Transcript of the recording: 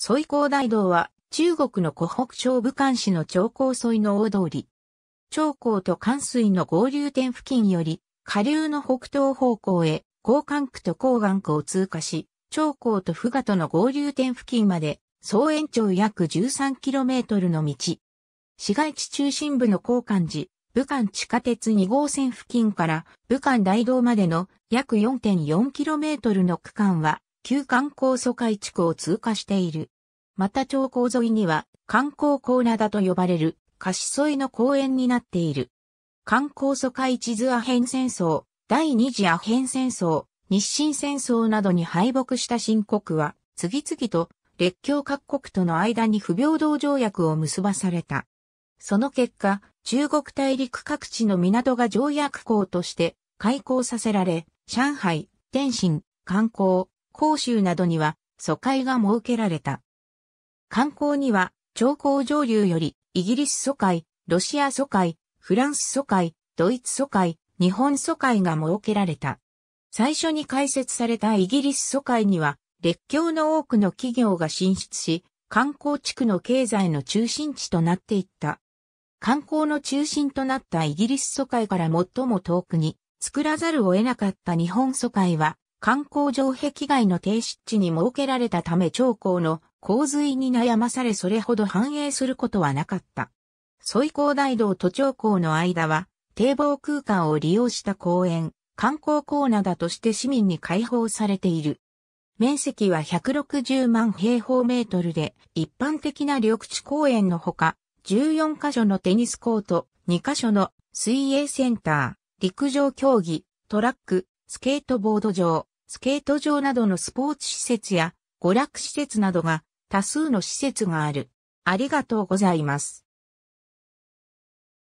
ソイ高大道は中国の湖北省武漢市の長江沿いの大通り。長江と関水の合流点付近より下流の北東方向へ高関区と高岸区を通過し、長江と富賀との合流点付近まで総延長約 13km の道。市街地中心部の高漢寺、武漢地下鉄2号線付近から武漢大道までの約 4.4km の区間は旧観光疎開地区を通過している。また町江沿いには観光コーナーだと呼ばれる貸し添いの公園になっている。観光疎開地図アヘン戦争、第二次アヘン戦争、日清戦争などに敗北した新国は、次々と列強各国との間に不平等条約を結ばされた。その結果、中国大陸各地の港が条約港として開港させられ、上海、天津、観光、広州などには疎開が設けられた。観光には、長江上流より、イギリス疎開、ロシア疎開、フランス疎開、ドイツ疎開、日本疎開が設けられた。最初に開設されたイギリス疎開には、列強の多くの企業が進出し、観光地区の経済の中心地となっていった。観光の中心となったイギリス疎開から最も遠くに作らざるを得なかった日本疎開は観光城壁外の低湿地に設けられたため長江の洪水に悩まされそれほど繁栄することはなかった。ソ港大道と長江の間は、堤防空間を利用した公園、観光コーナーだとして市民に開放されている。面積は160万平方メートルで、一般的な緑地公園のほか、14カ所のテニスコート、2カ所の水泳センター、陸上競技、トラック、スケートボード場、スケート場などのスポーツ施設や娯楽施設などが多数の施設がある。ありがとうございます。